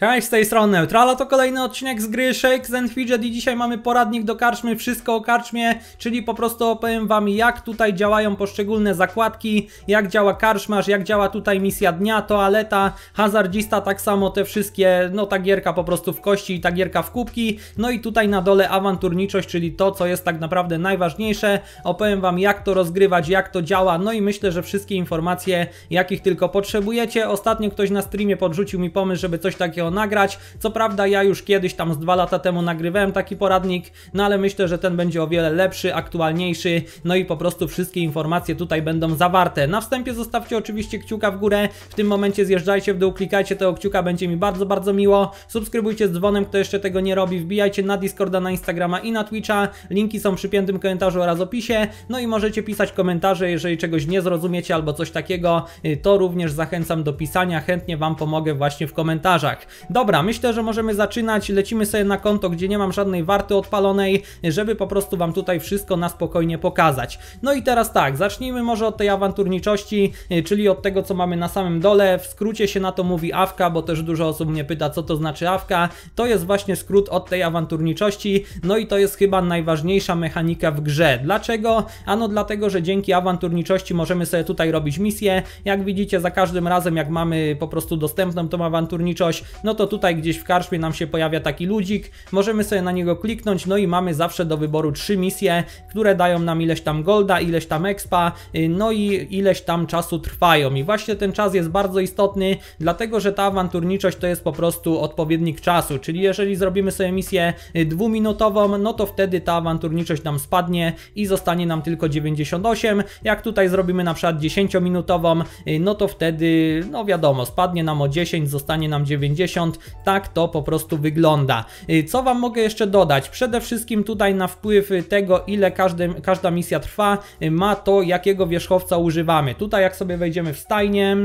Cześć, z tej strony Neutrala, to kolejny odcinek z gry Shakes and Fidget i dzisiaj mamy poradnik do karczmy, wszystko o karczmie, czyli po prostu opowiem Wam jak tutaj działają poszczególne zakładki, jak działa karczmarz, jak działa tutaj misja dnia, toaleta, hazardzista, tak samo te wszystkie, no ta gierka po prostu w kości i ta gierka w kubki, no i tutaj na dole awanturniczość, czyli to co jest tak naprawdę najważniejsze, opowiem Wam jak to rozgrywać, jak to działa, no i myślę, że wszystkie informacje jakich tylko potrzebujecie, ostatnio ktoś na streamie podrzucił mi pomysł, żeby coś takiego nagrać. Co prawda ja już kiedyś tam z dwa lata temu nagrywałem taki poradnik, no ale myślę, że ten będzie o wiele lepszy, aktualniejszy, no i po prostu wszystkie informacje tutaj będą zawarte. Na wstępie zostawcie oczywiście kciuka w górę, w tym momencie zjeżdżajcie w dół, klikajcie tego kciuka, będzie mi bardzo, bardzo miło. Subskrybujcie z dzwonem, kto jeszcze tego nie robi, wbijajcie na Discorda, na Instagrama i na Twitcha, linki są przy piętym komentarzu oraz opisie, no i możecie pisać komentarze, jeżeli czegoś nie zrozumiecie albo coś takiego, y, to również zachęcam do pisania, chętnie Wam pomogę właśnie w komentarzach. Dobra, myślę, że możemy zaczynać. Lecimy sobie na konto, gdzie nie mam żadnej warty odpalonej, żeby po prostu Wam tutaj wszystko na spokojnie pokazać. No i teraz tak, zacznijmy może od tej awanturniczości, e, czyli od tego, co mamy na samym dole. W skrócie się na to mówi awka, bo też dużo osób mnie pyta, co to znaczy awka. To jest właśnie skrót od tej awanturniczości, no i to jest chyba najważniejsza mechanika w grze. Dlaczego? Ano dlatego, że dzięki awanturniczości możemy sobie tutaj robić misje. Jak widzicie, za każdym razem, jak mamy po prostu dostępną tą awanturniczość, no no to tutaj gdzieś w karczmie nam się pojawia taki ludzik, możemy sobie na niego kliknąć, no i mamy zawsze do wyboru trzy misje, które dają nam ileś tam golda, ileś tam expa, y, no i ileś tam czasu trwają i właśnie ten czas jest bardzo istotny, dlatego że ta awanturniczość to jest po prostu odpowiednik czasu, czyli jeżeli zrobimy sobie misję y, dwuminutową, no to wtedy ta awanturniczość nam spadnie i zostanie nam tylko 98, jak tutaj zrobimy na przykład 10 minutową, y, no to wtedy, no wiadomo, spadnie nam o 10, zostanie nam 90, 50. Tak to po prostu wygląda. Y, co Wam mogę jeszcze dodać? Przede wszystkim tutaj na wpływ tego, ile każdy, każda misja trwa, y, ma to, jakiego wierzchowca używamy. Tutaj jak sobie wejdziemy w stajnie,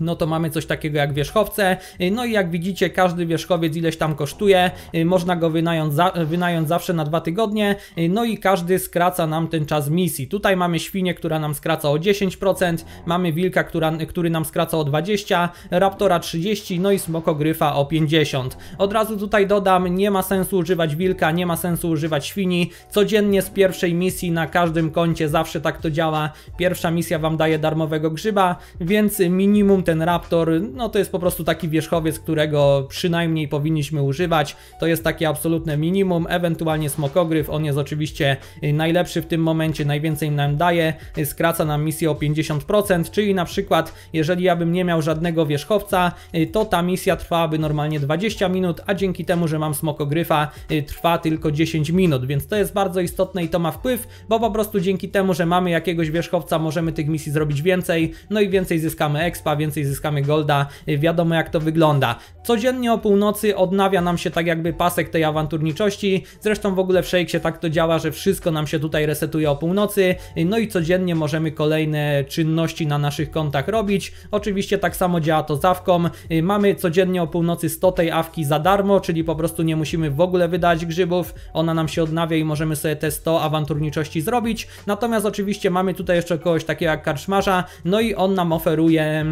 no to mamy coś takiego jak wierzchowce. Y, no i jak widzicie, każdy wierzchowiec ileś tam kosztuje, y, można go wynająć, za, wynająć zawsze na dwa tygodnie, y, no i każdy skraca nam ten czas misji. Tutaj mamy świnię, która nam skraca o 10%, mamy wilka, która, który nam skraca o 20%, raptora 30%, no i smokogryfa o 50%. Od razu tutaj dodam, nie ma sensu używać wilka, nie ma sensu używać świni, codziennie z pierwszej misji na każdym koncie zawsze tak to działa, pierwsza misja Wam daje darmowego grzyba, więc minimum ten Raptor, no to jest po prostu taki wierzchowiec, którego przynajmniej powinniśmy używać. To jest takie absolutne minimum, ewentualnie Smokogryf, on jest oczywiście y, najlepszy w tym momencie, najwięcej nam daje, y, skraca nam misję o 50%, czyli na przykład jeżeli ja bym nie miał żadnego wierzchowca, y, to ta misja trwałaby normalnie 20 minut, a dzięki temu, że mam Smokogryfa, trwa tylko 10 minut, więc to jest bardzo istotne i to ma wpływ, bo po prostu dzięki temu, że mamy jakiegoś wierzchowca, możemy tych misji zrobić więcej, no i więcej zyskamy expa, więc więcej zyskamy golda, y, wiadomo jak to wygląda. Codziennie o północy odnawia nam się tak jakby pasek tej awanturniczości, zresztą w ogóle w się tak to działa, że wszystko nam się tutaj resetuje o północy, y, no i codziennie możemy kolejne czynności na naszych kontach robić. Oczywiście tak samo działa to z awką, y, mamy codziennie o północy 100 tej awki za darmo, czyli po prostu nie musimy w ogóle wydać grzybów, ona nam się odnawia i możemy sobie te 100 awanturniczości zrobić, natomiast oczywiście mamy tutaj jeszcze kogoś takiego jak karczmarza, no i on nam oferuje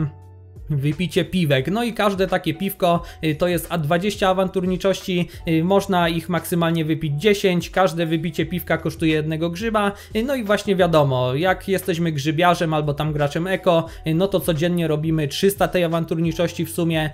wypicie piwek. No i każde takie piwko y, to jest A20 awanturniczości, y, można ich maksymalnie wypić 10, każde wypicie piwka kosztuje jednego grzyba, y, no i właśnie wiadomo, jak jesteśmy grzybiarzem albo tam graczem eko, no to codziennie robimy 300 tej awanturniczości w sumie,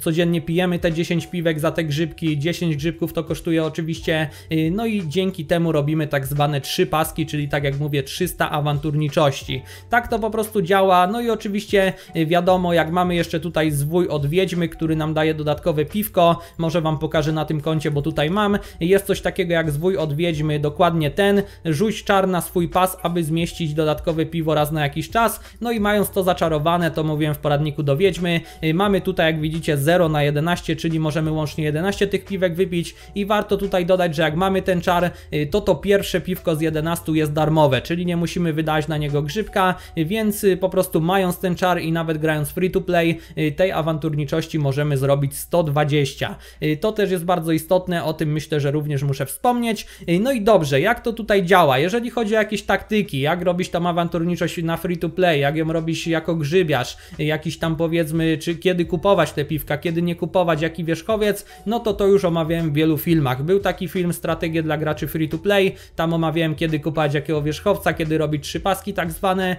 codziennie pijemy te 10 piwek za te grzybki, 10 grzybków to kosztuje oczywiście, no i dzięki temu robimy tak zwane 3 paski, czyli tak jak mówię 300 awanturniczości. Tak to po prostu działa, no i oczywiście wiadomo jak jak mamy jeszcze tutaj zwój od Wiedźmy, który nam daje dodatkowe piwko, może Wam pokażę na tym koncie, bo tutaj mam. Jest coś takiego jak zwój od Wiedźmy, dokładnie ten. Rzuć czar na swój pas, aby zmieścić dodatkowe piwo raz na jakiś czas. No i mając to zaczarowane, to mówiłem w poradniku do Wiedźmy. Y, mamy tutaj, jak widzicie, 0 na 11, czyli możemy łącznie 11 tych piwek wypić i warto tutaj dodać, że jak mamy ten czar, y, to to pierwsze piwko z 11 jest darmowe, czyli nie musimy wydać na niego grzybka, więc y, po prostu mając ten czar i nawet grając free to play y, tej awanturniczości możemy zrobić 120. Y, to też jest bardzo istotne, o tym myślę, że również muszę wspomnieć. Y, no i dobrze, jak to tutaj działa? Jeżeli chodzi o jakieś taktyki, jak robisz tam awanturniczość na free to play, jak ją robisz jako grzybiarz, jakiś tam powiedzmy, czy kiedy kupować te piwka, kiedy nie kupować, jaki wierzchowiec, no to to już omawiałem w wielu filmach. Był taki film Strategie dla graczy free to play, tam omawiałem kiedy kupować jakiego wierzchowca, kiedy robić trzy paski tak zwane.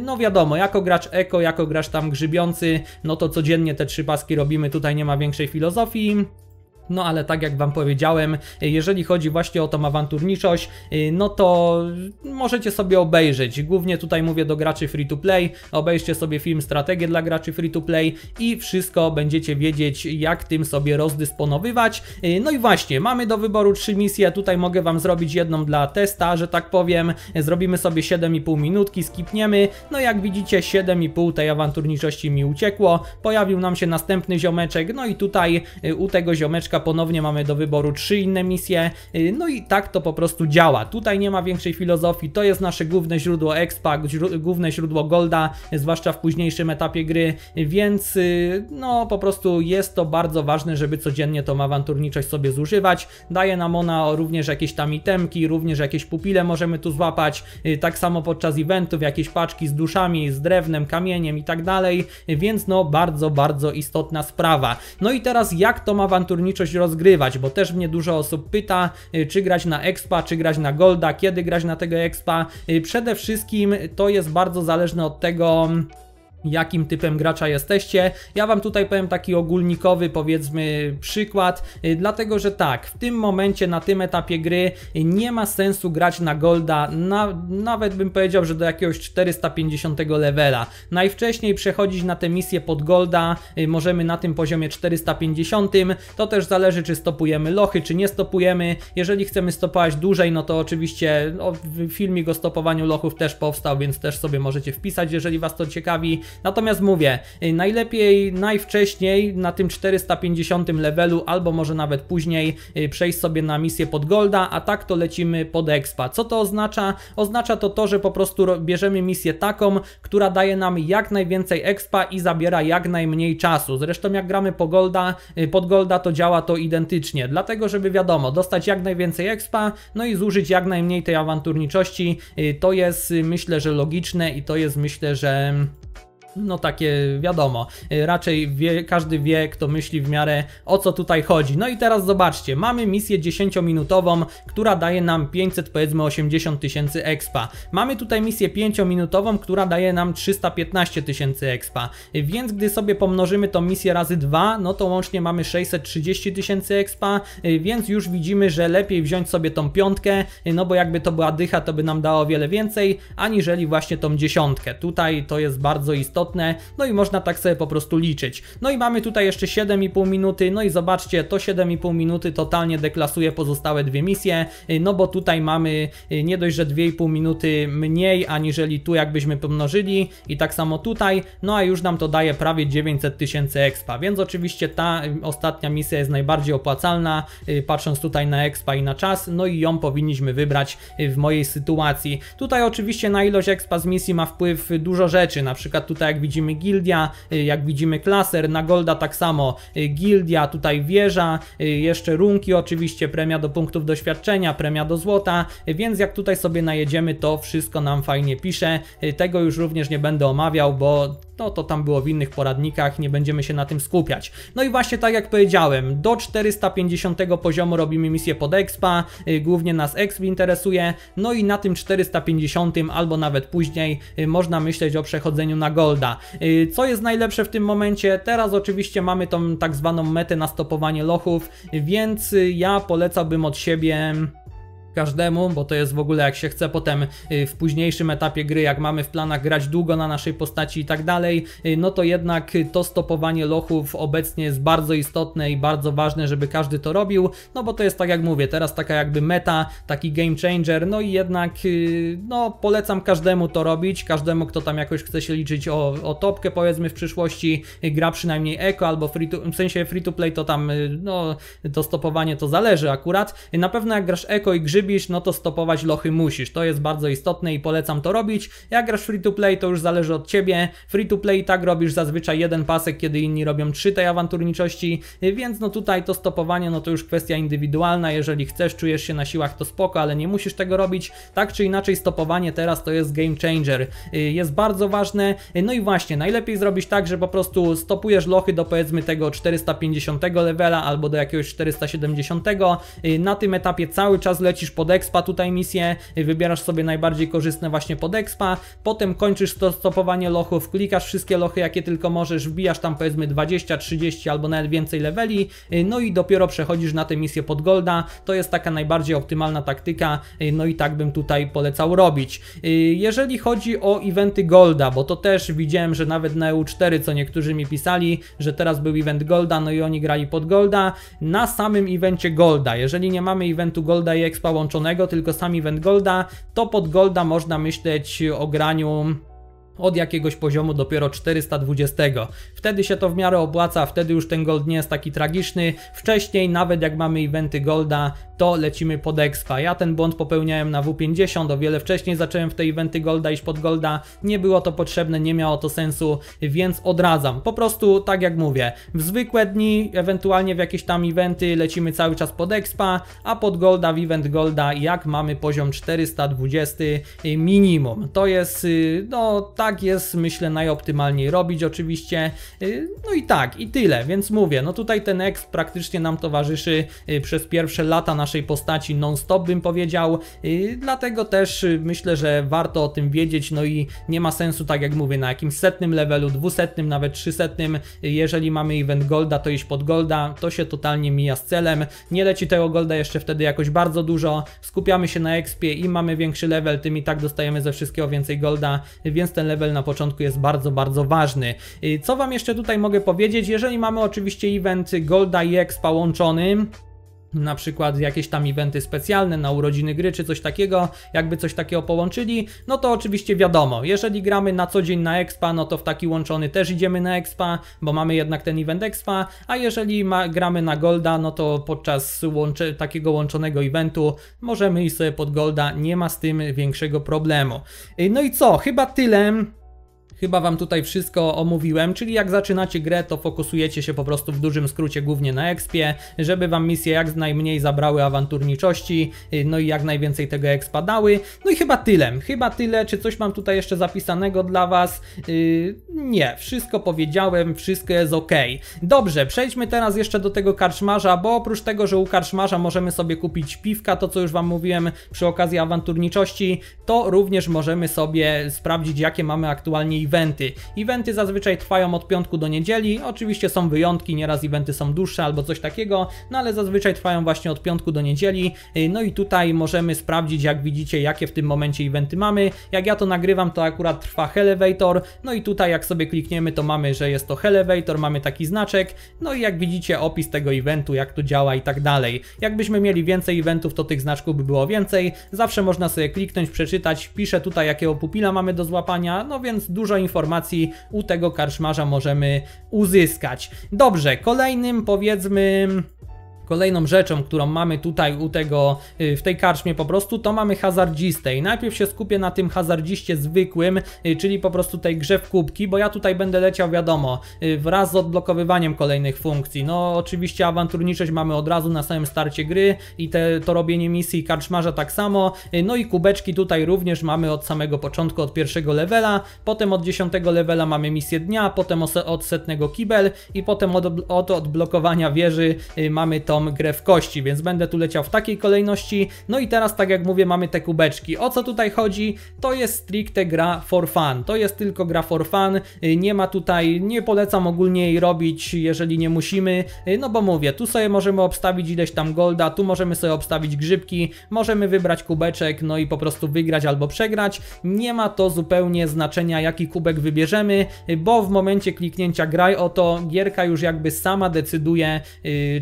No wiadomo, jako gracz eko, jako gracz tam grzybiony, no to codziennie te trzy paski robimy, tutaj nie ma większej filozofii. No ale tak jak Wam powiedziałem, jeżeli chodzi właśnie o tą awanturniczość, y, no to możecie sobie obejrzeć. Głównie tutaj mówię do graczy free to play. Obejrzcie sobie film Strategię dla graczy free to play i wszystko będziecie wiedzieć, jak tym sobie rozdysponowywać. Y, no i właśnie, mamy do wyboru trzy misje. Tutaj mogę Wam zrobić jedną dla testa, że tak powiem. Zrobimy sobie 7,5 minutki, skipniemy. No jak widzicie, 7,5 tej awanturniczości mi uciekło. Pojawił nam się następny ziomeczek, no i tutaj y, u tego ziomeczka ponownie mamy do wyboru trzy inne misje, y, no i tak to po prostu działa. Tutaj nie ma większej filozofii, to jest nasze główne źródło expa, główne źródło golda, zwłaszcza w późniejszym etapie gry, więc y, no po prostu jest to bardzo ważne, żeby codziennie tą awanturniczość sobie zużywać. Daje nam ona również jakieś tam itemki, również jakieś pupile możemy tu złapać, y, tak samo podczas eventów, jakieś paczki z duszami, z drewnem, kamieniem i tak dalej, więc no bardzo, bardzo istotna sprawa. No i teraz jak tą awanturniczość rozgrywać, bo też mnie dużo osób pyta, y, czy grać na expa, czy grać na golda, kiedy grać na tego expa. Y, przede wszystkim to jest bardzo zależne od tego, jakim typem gracza jesteście. Ja Wam tutaj powiem taki ogólnikowy, powiedzmy, przykład, y, dlatego że tak, w tym momencie, na tym etapie gry y, nie ma sensu grać na Golda, na, nawet bym powiedział, że do jakiegoś 450 levela. Najwcześniej przechodzić na te misje pod Golda y, możemy na tym poziomie 450, to też zależy, czy stopujemy lochy, czy nie stopujemy. Jeżeli chcemy stopować dłużej, no to oczywiście no, w filmik o stopowaniu lochów też powstał, więc też sobie możecie wpisać, jeżeli Was to ciekawi. Natomiast mówię, y, najlepiej najwcześniej na tym 450 levelu, albo może nawet później y, przejść sobie na misję pod Golda, a tak to lecimy pod Expa. Co to oznacza? Oznacza to to, że po prostu bierzemy misję taką, która daje nam jak najwięcej Expa i zabiera jak najmniej czasu. Zresztą jak gramy po Golda, y, pod Golda to działa to identycznie, dlatego żeby wiadomo, dostać jak najwięcej Expa, no i zużyć jak najmniej tej awanturniczości, to jest myślę, że logiczne i to jest myślę, że no takie wiadomo, y, raczej wie, każdy wie, kto myśli w miarę o co tutaj chodzi. No i teraz zobaczcie, mamy misję 10-minutową, która daje nam 500 powiedzmy 80 tysięcy expa. Mamy tutaj misję 5-minutową, która daje nam 315 tysięcy expa. Y, więc gdy sobie pomnożymy tą misję razy 2, no to łącznie mamy 630 tysięcy expa, y, więc już widzimy, że lepiej wziąć sobie tą piątkę, no bo jakby to była dycha, to by nam dało o wiele więcej, aniżeli właśnie tą dziesiątkę. Tutaj to jest bardzo istotne istotne, no i można tak sobie po prostu liczyć. No i mamy tutaj jeszcze 7,5 minuty, no i zobaczcie, to 7,5 minuty totalnie deklasuje pozostałe dwie misje, y, no bo tutaj mamy y, nie dość, że 2,5 minuty mniej, aniżeli tu jakbyśmy pomnożyli i tak samo tutaj, no a już nam to daje prawie 900 tysięcy expa, więc oczywiście ta y, ostatnia misja jest najbardziej opłacalna, patrząc tutaj na expa i na czas, no i ją powinniśmy wybrać w mojej sytuacji. Tutaj oczywiście na ilość expa z misji ma wpływ dużo rzeczy, na przykład tutaj jak widzimy gildia, y, jak widzimy klaser, na golda tak samo y, gildia, tutaj wieża, y, jeszcze runki oczywiście, premia do punktów doświadczenia, premia do złota, więc jak tutaj sobie najedziemy to wszystko nam fajnie pisze, tego już również nie będę omawiał, bo no to tam było w innych poradnikach, nie będziemy się na tym skupiać. No i właśnie tak jak powiedziałem, do 450 poziomu robimy misję pod expa, głównie nas exp interesuje, no i na tym 450 albo nawet później można myśleć o przechodzeniu na gold Y, co jest najlepsze w tym momencie? Teraz oczywiście mamy tą tak zwaną metę na stopowanie lochów, więc ja polecałbym od siebie każdemu, bo to jest w ogóle jak się chce potem y, w późniejszym etapie gry, jak mamy w planach grać długo na naszej postaci i tak dalej, y, no to jednak to stopowanie lochów obecnie jest bardzo istotne i bardzo ważne, żeby każdy to robił, no bo to jest tak jak mówię, teraz taka jakby meta, taki game changer, no i jednak y, no polecam każdemu to robić, każdemu kto tam jakoś chce się liczyć o, o topkę powiedzmy w przyszłości, gra przynajmniej eko albo free to, w sensie free to play to tam no to stopowanie to zależy akurat, na pewno jak grasz eko i grzybi no to stopować lochy musisz. To jest bardzo istotne i polecam to robić. Jak grasz free to play, to już zależy od ciebie. Free to play tak robisz zazwyczaj jeden pasek, kiedy inni robią trzy tej awanturniczości, więc no tutaj to stopowanie, no to już kwestia indywidualna. Jeżeli chcesz, czujesz się na siłach, to spoko, ale nie musisz tego robić. Tak czy inaczej, stopowanie teraz to jest game changer. Y, jest bardzo ważne. Y, no i właśnie, najlepiej zrobić tak, że po prostu stopujesz lochy do powiedzmy tego 450 levela albo do jakiegoś 470. Y, na tym etapie cały czas lecisz lecisz pod expa tutaj misję, y, wybierasz sobie najbardziej korzystne właśnie pod expa, potem kończysz to stopowanie lochów, klikasz wszystkie lochy jakie tylko możesz, wbijasz tam powiedzmy 20, 30 albo nawet więcej leveli, y, no i dopiero przechodzisz na tę misję pod golda, to jest taka najbardziej optymalna taktyka, y, no i tak bym tutaj polecał robić. Jeżeli chodzi o eventy golda, bo to też widziałem, że nawet na EU4, co niektórzy mi pisali, że teraz był event golda, no i oni grali pod golda, na samym evencie golda, jeżeli nie mamy eventu golda i expa tylko sami Golda, to pod Golda można myśleć o graniu od jakiegoś poziomu dopiero 420. Wtedy się to w miarę opłaca, wtedy już ten gold nie jest taki tragiczny. Wcześniej, nawet jak mamy eventy golda, to lecimy pod expa. Ja ten błąd popełniałem na W50, o wiele wcześniej zacząłem w te eventy golda iść pod golda. Nie było to potrzebne, nie miało to sensu, więc odradzam. Po prostu, tak jak mówię, w zwykłe dni, ewentualnie w jakieś tam eventy lecimy cały czas pod expa, a pod golda w event golda jak mamy poziom 420 y, minimum. To jest, y, no tak jest myślę najoptymalniej robić oczywiście. Y, no i tak, i tyle, więc mówię, no tutaj ten exp praktycznie nam towarzyszy y, przez pierwsze lata naszej postaci non-stop bym powiedział, y, dlatego też myślę, że warto o tym wiedzieć, no i nie ma sensu, tak jak mówię, na jakimś setnym levelu, dwusetnym, nawet trzysetnym, jeżeli mamy event golda, to iść pod golda, to się totalnie mija z celem, nie leci tego golda jeszcze wtedy jakoś bardzo dużo, skupiamy się na expie, im mamy większy level, tym i tak dostajemy ze wszystkiego więcej golda, więc ten level na początku jest bardzo, bardzo ważny. Co Wam jeszcze jeszcze tutaj mogę powiedzieć, jeżeli mamy oczywiście eventy Golda i Expa łączony, na przykład jakieś tam eventy specjalne na urodziny gry czy coś takiego, jakby coś takiego połączyli, no to oczywiście wiadomo, jeżeli gramy na co dzień na Expa, no to w taki łączony też idziemy na Expa, bo mamy jednak ten event Expa, a jeżeli ma, gramy na Golda, no to podczas takiego łączonego eventu możemy iść sobie pod Golda, nie ma z tym większego problemu. No i co, chyba tyle Chyba Wam tutaj wszystko omówiłem, czyli jak zaczynacie grę, to fokusujecie się po prostu w dużym skrócie głównie na expie, żeby Wam misje jak najmniej zabrały awanturniczości, y, no i jak najwięcej tego expa dały. No i chyba tyle, chyba tyle. Czy coś mam tutaj jeszcze zapisanego dla Was? Yy, nie, wszystko powiedziałem, wszystko jest ok. Dobrze, przejdźmy teraz jeszcze do tego karczmarza, bo oprócz tego, że u karczmarza możemy sobie kupić piwka, to co już Wam mówiłem przy okazji awanturniczości, to również możemy sobie sprawdzić jakie mamy aktualnie eventy. Eventy zazwyczaj trwają od piątku do niedzieli, oczywiście są wyjątki, nieraz eventy są dłuższe albo coś takiego, no ale zazwyczaj trwają właśnie od piątku do niedzieli. Y, no i tutaj możemy sprawdzić, jak widzicie, jakie w tym momencie eventy mamy. Jak ja to nagrywam, to akurat trwa Helevator, no i tutaj jak sobie klikniemy, to mamy, że jest to Helevator, mamy taki znaczek, no i jak widzicie opis tego eventu, jak to działa i tak dalej. Jakbyśmy mieli więcej eventów, to tych znaczków by było więcej, zawsze można sobie kliknąć, przeczytać, piszę tutaj jakiego pupila mamy do złapania, no więc dużo informacji u tego karczmarza możemy uzyskać. Dobrze, kolejnym powiedzmy Kolejną rzeczą, którą mamy tutaj u tego, y, w tej karczmie po prostu, to mamy hazardzistę i najpierw się skupię na tym hazardziście zwykłym, y, czyli po prostu tej grze w kubki, bo ja tutaj będę leciał wiadomo, y, wraz z odblokowywaniem kolejnych funkcji. No oczywiście awanturniczość mamy od razu na samym starcie gry i te, to robienie misji karczmarza tak samo, no i kubeczki tutaj również mamy od samego początku, od pierwszego levela, potem od dziesiątego levela mamy misję dnia, potem od setnego kibel i potem od, od odblokowania wieży mamy to grę w kości, więc będę tu leciał w takiej kolejności. No i teraz, tak jak mówię, mamy te kubeczki. O co tutaj chodzi? To jest stricte gra for fun. To jest tylko gra for fun. Y, nie ma tutaj, nie polecam ogólnie jej robić, jeżeli nie musimy. Y, no bo mówię, tu sobie możemy obstawić ileś tam golda, tu możemy sobie obstawić grzybki, możemy wybrać kubeczek, no i po prostu wygrać albo przegrać. Nie ma to zupełnie znaczenia, jaki kubek wybierzemy, y, bo w momencie kliknięcia graj o to, gierka już jakby sama decyduje,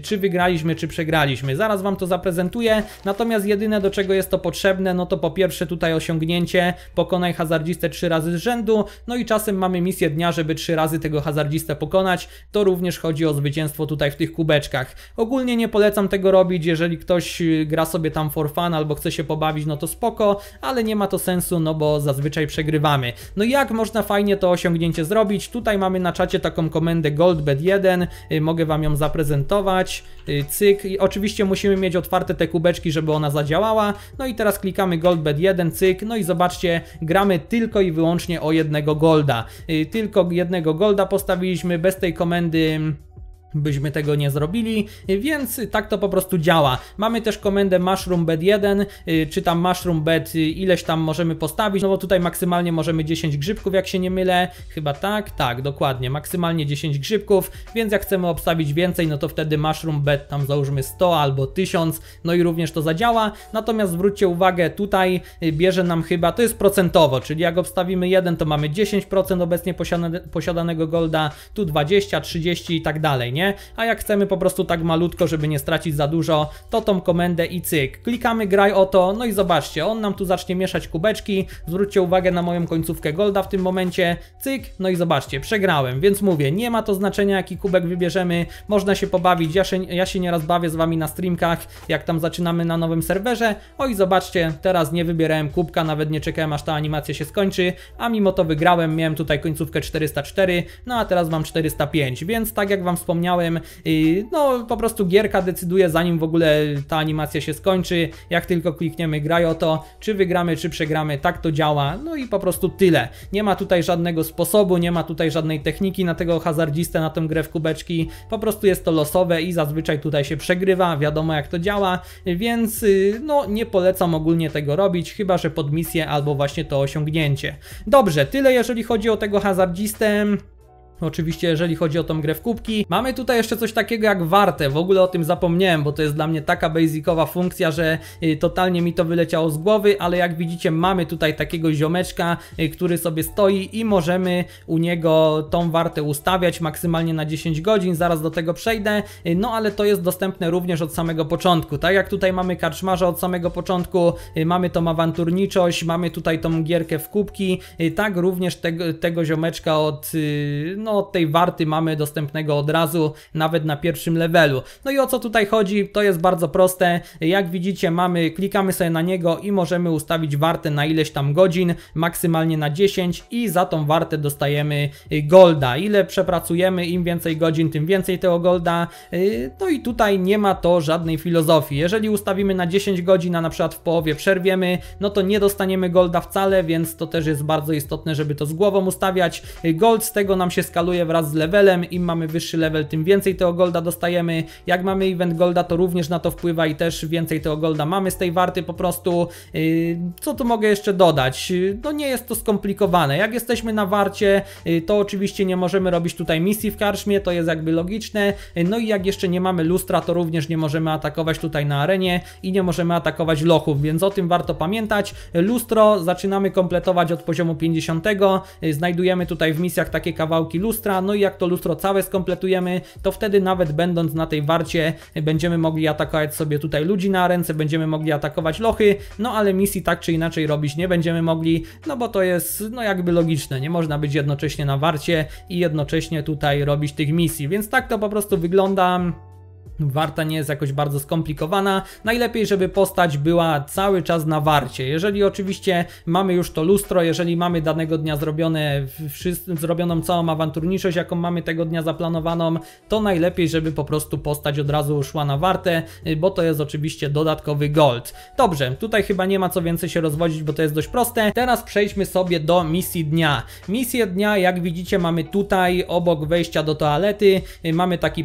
czy wygraliśmy wygraliśmy czy przegraliśmy. Zaraz Wam to zaprezentuję, natomiast jedyne do czego jest to potrzebne, no to po pierwsze tutaj osiągnięcie, pokonaj hazardzistę trzy razy z rzędu, no i czasem mamy misję dnia, żeby trzy razy tego hazardzistę pokonać, to również chodzi o zwycięstwo tutaj w tych kubeczkach. Ogólnie nie polecam tego robić, jeżeli ktoś y, gra sobie tam for fun albo chce się pobawić, no to spoko, ale nie ma to sensu, no bo zazwyczaj przegrywamy. No jak można fajnie to osiągnięcie zrobić? Tutaj mamy na czacie taką komendę goldbed1, y, mogę Wam ją zaprezentować, y, cyk. I oczywiście musimy mieć otwarte te kubeczki, żeby ona zadziałała. No i teraz klikamy Goldbed 1, cyk. No i zobaczcie, gramy tylko i wyłącznie o jednego golda. Y, tylko jednego golda postawiliśmy, bez tej komendy... Mm, byśmy tego nie zrobili, więc tak to po prostu działa. Mamy też komendę mushroom bed 1, y, czy tam mushroom bed y, ileś tam możemy postawić, no bo tutaj maksymalnie możemy 10 grzybków, jak się nie mylę, chyba tak, tak, dokładnie, maksymalnie 10 grzybków, więc jak chcemy obstawić więcej, no to wtedy mushroom bed tam załóżmy 100 albo 1000, no i również to zadziała, natomiast zwróćcie uwagę, tutaj y, bierze nam chyba, to jest procentowo, czyli jak obstawimy 1, to mamy 10% obecnie posiadanego golda, tu 20, 30 i tak dalej, nie? A jak chcemy po prostu tak malutko, żeby nie stracić za dużo, to tą komendę i cyk. Klikamy graj o to, no i zobaczcie, on nam tu zacznie mieszać kubeczki, zwróćcie uwagę na moją końcówkę golda w tym momencie, cyk, no i zobaczcie, przegrałem, więc mówię, nie ma to znaczenia jaki kubek wybierzemy, można się pobawić, ja się, ja się nieraz bawię z Wami na streamkach, jak tam zaczynamy na nowym serwerze, o i zobaczcie, teraz nie wybierałem kubka, nawet nie czekałem aż ta animacja się skończy, a mimo to wygrałem, miałem tutaj końcówkę 404, no a teraz mam 405, więc tak jak Wam wspomniałem, wspomniałem. No po prostu gierka decyduje zanim w ogóle ta animacja się skończy. Jak tylko klikniemy graj o to, czy wygramy, czy przegramy, tak to działa. No i po prostu tyle. Nie ma tutaj żadnego sposobu, nie ma tutaj żadnej techniki na tego hazardzistę, na tę grę w kubeczki. Po prostu jest to losowe i zazwyczaj tutaj się przegrywa, wiadomo jak to działa, więc y, no nie polecam ogólnie tego robić, chyba że pod misję albo właśnie to osiągnięcie. Dobrze, tyle jeżeli chodzi o tego hazardzistę. Oczywiście jeżeli chodzi o tą grę w kubki. Mamy tutaj jeszcze coś takiego jak warte, w ogóle o tym zapomniałem, bo to jest dla mnie taka basicowa funkcja, że y, totalnie mi to wyleciało z głowy, ale jak widzicie mamy tutaj takiego ziomeczka, y, który sobie stoi i możemy u niego tą wartę ustawiać maksymalnie na 10 godzin, zaraz do tego przejdę, y, no ale to jest dostępne również od samego początku, tak jak tutaj mamy karczmarza od samego początku, mamy tą awanturniczość, mamy tutaj tą gierkę w kubki, tak również tego, tego ziomeczka od... No, no od tej warty mamy dostępnego od razu, nawet na pierwszym levelu. No i o co tutaj chodzi? To jest bardzo proste. Jak widzicie mamy, klikamy sobie na niego i możemy ustawić wartę na ileś tam godzin, maksymalnie na 10 i za tą wartę dostajemy y, golda. Ile przepracujemy, im więcej godzin, tym więcej tego golda. Y, no i tutaj nie ma to żadnej filozofii. Jeżeli ustawimy na 10 godzin, a na przykład w połowie przerwiemy, no to nie dostaniemy golda wcale, więc to też jest bardzo istotne, żeby to z głową ustawiać. Y, gold z tego nam się skala skaluje wraz z levelem, im mamy wyższy level, tym więcej tego golda dostajemy. Jak mamy event golda, to również na to wpływa i też więcej tego golda mamy z tej warty po prostu. Yy, co tu mogę jeszcze dodać? Yy, no nie jest to skomplikowane. Jak jesteśmy na warcie, yy, to oczywiście nie możemy robić tutaj misji w karczmie, to jest jakby logiczne. No i jak jeszcze nie mamy lustra, to również nie możemy atakować tutaj na arenie i nie możemy atakować lochów, więc o tym warto pamiętać. Lustro zaczynamy kompletować od poziomu 50. Znajdujemy tutaj w misjach takie kawałki lustra, lustra, no i jak to lustro całe skompletujemy, to wtedy nawet będąc na tej warcie będziemy mogli atakować sobie tutaj ludzi na ręce, będziemy mogli atakować lochy, no ale misji tak czy inaczej robić nie będziemy mogli, no bo to jest no jakby logiczne, nie można być jednocześnie na warcie i jednocześnie tutaj robić tych misji, więc tak to po prostu wygląda. Warta nie jest jakoś bardzo skomplikowana. Najlepiej, żeby postać była cały czas na warcie. Jeżeli oczywiście mamy już to lustro, jeżeli mamy danego dnia zrobione, zrobioną całą awanturniczość, jaką mamy tego dnia zaplanowaną, to najlepiej, żeby po prostu postać od razu szła na wartę, y, bo to jest oczywiście dodatkowy gold. Dobrze, tutaj chyba nie ma co więcej się rozwodzić, bo to jest dość proste. Teraz przejdźmy sobie do misji dnia. Misję dnia, jak widzicie, mamy tutaj obok wejścia do toalety, y, mamy taki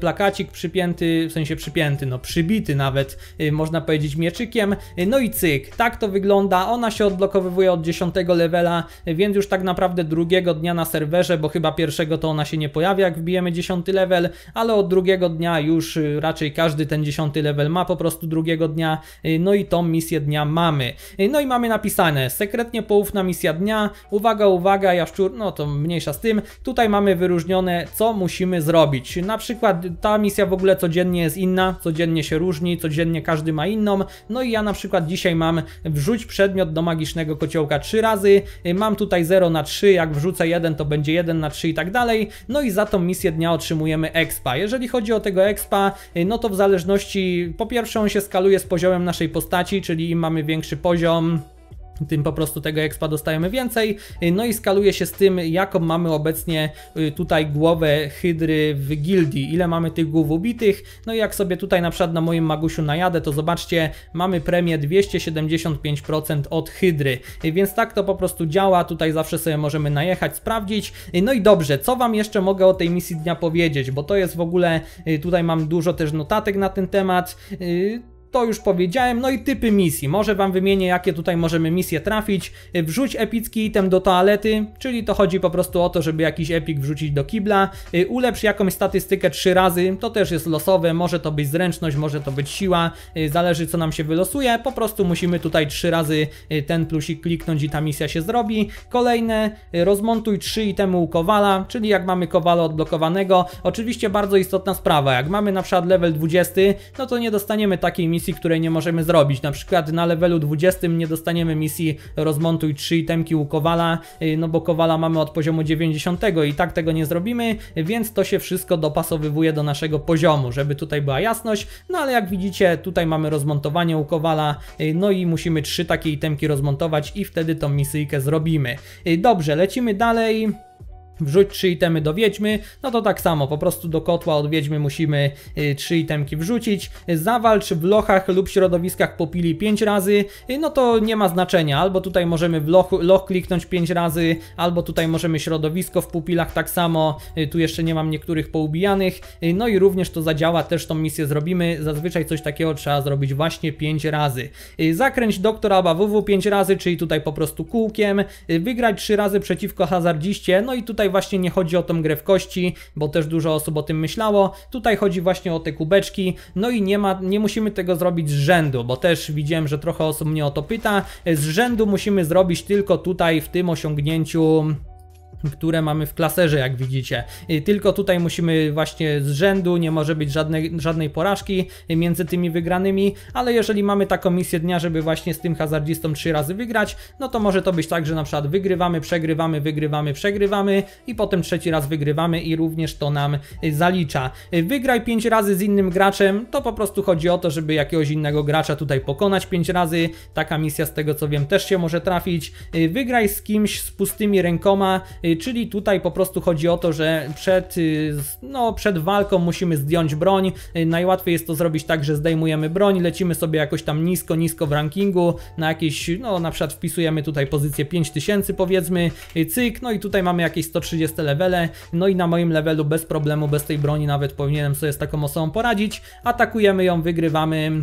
plakacik przypięty przypięty, w sensie przypięty, no przybity nawet, y, można powiedzieć mieczykiem. Y, no i cyk, tak to wygląda, ona się odblokowywuje od 10 levela, y, więc już tak naprawdę drugiego dnia na serwerze, bo chyba pierwszego to ona się nie pojawia, jak wbijemy 10 level, ale od drugiego dnia już raczej każdy ten 10 level ma po prostu drugiego dnia, no i tą misję dnia mamy. No i mamy napisane, sekretnie poufna misja dnia, uwaga, uwaga, jaszczur, no to mniejsza z tym, tutaj mamy wyróżnione, co musimy zrobić. Na przykład ta misja w ogóle codziennie jest inna, codziennie się różni, codziennie każdy ma inną. No i ja na przykład dzisiaj mam wrzuć przedmiot do magicznego kociołka trzy razy. Y, mam tutaj 0 na 3, jak wrzucę 1 to będzie 1 na 3 i tak dalej. No i za tą misję dnia otrzymujemy expa. Jeżeli chodzi o tego expa, y, no to w zależności, po pierwsze on się skaluje z poziomem naszej postaci, czyli im mamy większy poziom, tym po prostu tego expa dostajemy więcej, no i skaluje się z tym, jaką mamy obecnie y, tutaj głowę hydry w gildii, ile mamy tych głów ubitych, no i jak sobie tutaj na przykład na moim magusiu najadę, to zobaczcie, mamy premię 275% od hydry, y, więc tak to po prostu działa, tutaj zawsze sobie możemy najechać, sprawdzić, y, no i dobrze, co Wam jeszcze mogę o tej misji dnia powiedzieć, bo to jest w ogóle, tutaj mam dużo też notatek na ten temat, to już powiedziałem, no i typy misji. Może Wam wymienię, jakie tutaj możemy misje trafić. Wrzuć epicki item do toalety, czyli to chodzi po prostu o to, żeby jakiś epik wrzucić do kibla. Y, ulepsz jakąś statystykę trzy razy, to też jest losowe, może to być zręczność, może to być siła, y, zależy co nam się wylosuje. Po prostu musimy tutaj trzy razy y, ten plusik kliknąć i ta misja się zrobi. Kolejne, rozmontuj trzy itemy u kowala, czyli jak mamy kowala odblokowanego. Oczywiście bardzo istotna sprawa, jak mamy na przykład level 20, no to nie dostaniemy takiej misji misji, której nie możemy zrobić. Na przykład na levelu 20 nie dostaniemy misji rozmontuj 3 itemki u Kowala, y, no bo Kowala mamy od poziomu 90 i tak tego nie zrobimy, więc to się wszystko dopasowywuje do naszego poziomu, żeby tutaj była jasność. No ale jak widzicie, tutaj mamy rozmontowanie u Kowala, y, no i musimy trzy takie itemki rozmontować i wtedy tą misyjkę zrobimy. Y, dobrze, lecimy dalej wrzuć 3 itemy do wiedźmy, no to tak samo, po prostu do kotła od wiedźmy musimy 3 y, itemki wrzucić, zawalcz w lochach lub środowiskach popili 5 razy, y, no to nie ma znaczenia, albo tutaj możemy w loch, loch kliknąć 5 razy, albo tutaj możemy środowisko w pupilach tak samo, y, tu jeszcze nie mam niektórych poubijanych, no i również to zadziała, też tą misję zrobimy, zazwyczaj coś takiego trzeba zrobić właśnie 5 razy. Zakręć doktora Bawowu 5 razy, czyli tutaj po prostu kółkiem, wygrać 3 razy przeciwko hazardziście, no i tutaj Tutaj właśnie nie chodzi o tą grę w kości, bo też dużo osób o tym myślało. Tutaj chodzi właśnie o te kubeczki. No i nie, ma, nie musimy tego zrobić z rzędu, bo też widziałem, że trochę osób mnie o to pyta. Z rzędu musimy zrobić tylko tutaj w tym osiągnięciu które mamy w klaserze, jak widzicie. Tylko tutaj musimy właśnie z rzędu, nie może być żadnej, żadnej porażki między tymi wygranymi, ale jeżeli mamy taką misję dnia, żeby właśnie z tym hazardzistą trzy razy wygrać, no to może to być tak, że na przykład wygrywamy, przegrywamy, wygrywamy, przegrywamy i potem trzeci raz wygrywamy i również to nam zalicza. Wygraj pięć razy z innym graczem, to po prostu chodzi o to, żeby jakiegoś innego gracza tutaj pokonać pięć razy. Taka misja z tego co wiem też się może trafić. Wygraj z kimś z pustymi rękoma, Y, czyli tutaj po prostu chodzi o to, że przed, y, no, przed walką musimy zdjąć broń. Y, najłatwiej jest to zrobić tak, że zdejmujemy broń, lecimy sobie jakoś tam nisko, nisko w rankingu, na jakieś, no na przykład wpisujemy tutaj pozycję 5000 powiedzmy, cyk, no i tutaj mamy jakieś 130 levele, no i na moim levelu bez problemu, bez tej broni nawet powinienem sobie z taką osobą poradzić. Atakujemy ją, wygrywamy.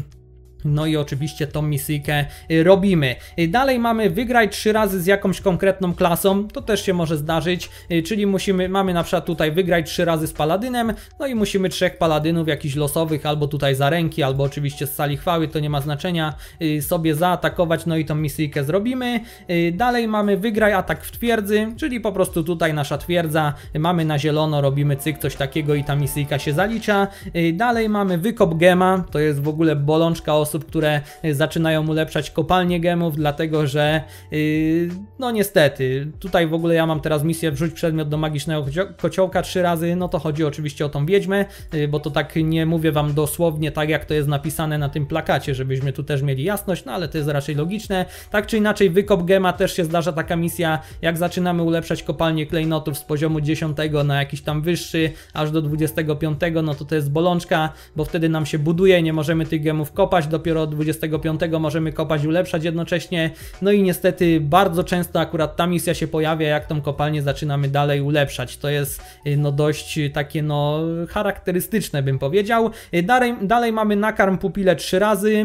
No i oczywiście tą misyjkę y, robimy. Y, dalej mamy wygrać trzy razy z jakąś konkretną klasą, to też się może zdarzyć, y, czyli musimy, mamy na przykład tutaj wygrać trzy razy z paladynem, no i musimy trzech paladynów jakichś losowych, albo tutaj za ręki, albo oczywiście z sali chwały, to nie ma znaczenia, sobie zaatakować, no i tą misyjkę zrobimy. Dalej mamy wygraj atak w twierdzy, czyli po prostu tutaj nasza twierdza, mamy na zielono, robimy cyk, coś takiego i ta misyjka się zalicza. Dalej mamy wykop gema, to jest w ogóle bolączka osób, osób, które y, zaczynają ulepszać kopalnie gemów, dlatego że y, no niestety, tutaj w ogóle ja mam teraz misję wrzuć przedmiot do magicznego kociołka trzy razy, no to chodzi oczywiście o tą wiedźmę, y, bo to tak nie mówię Wam dosłownie tak jak to jest napisane na tym plakacie, żebyśmy tu też mieli jasność, no ale to jest raczej logiczne. Tak czy inaczej wykop gema też się zdarza taka misja, jak zaczynamy ulepszać kopalnię klejnotów z poziomu 10 na jakiś tam wyższy, aż do 25, no to to jest bolączka, bo wtedy nam się buduje, nie możemy tych gemów kopać, do dopiero od 25 możemy kopać i ulepszać jednocześnie. No i niestety bardzo często akurat ta misja się pojawia, jak tą kopalnię zaczynamy dalej ulepszać. To jest y, no dość y, takie no charakterystyczne bym powiedział. Y, dalej, dalej mamy nakarm pupile 3 razy.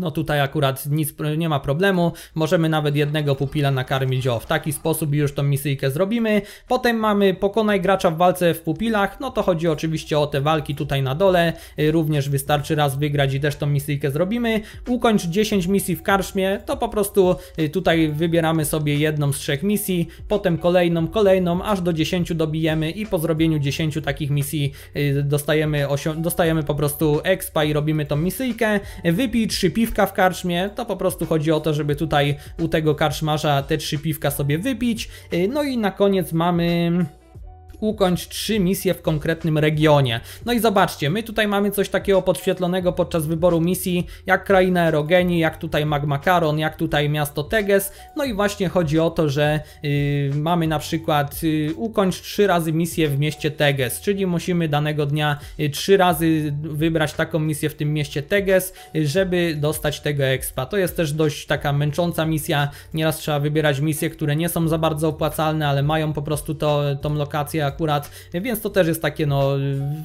No tutaj akurat nic, nie ma problemu, możemy nawet jednego pupila nakarmić, o w taki sposób już tą misyjkę zrobimy. Potem mamy pokonaj gracza w walce w pupilach, no to chodzi oczywiście o te walki tutaj na dole, y, również wystarczy raz wygrać i też tą misyjkę zrobimy. Ukończ 10 misji w karczmie, to po prostu y, tutaj wybieramy sobie jedną z trzech misji, potem kolejną, kolejną, aż do 10 dobijemy i po zrobieniu 10 takich misji y, dostajemy, dostajemy po prostu expa i robimy tą misyjkę. Wypij 3 piwa piwka w karczmie, to po prostu chodzi o to, żeby tutaj u tego karczmarza te trzy piwka sobie wypić. Y, no i na koniec mamy ukończ trzy misje w konkretnym regionie. No i zobaczcie, my tutaj mamy coś takiego podświetlonego podczas wyboru misji, jak kraina Erogeni, jak tutaj Caron, jak tutaj miasto Teges. No i właśnie chodzi o to, że yy, mamy na przykład yy, ukończ trzy razy misję w mieście Teges, czyli musimy danego dnia y, trzy razy wybrać taką misję w tym mieście Teges, y, żeby dostać tego expa. To jest też dość taka męcząca misja, nieraz trzeba wybierać misje, które nie są za bardzo opłacalne, ale mają po prostu to, tą lokację akurat, więc to też jest takie no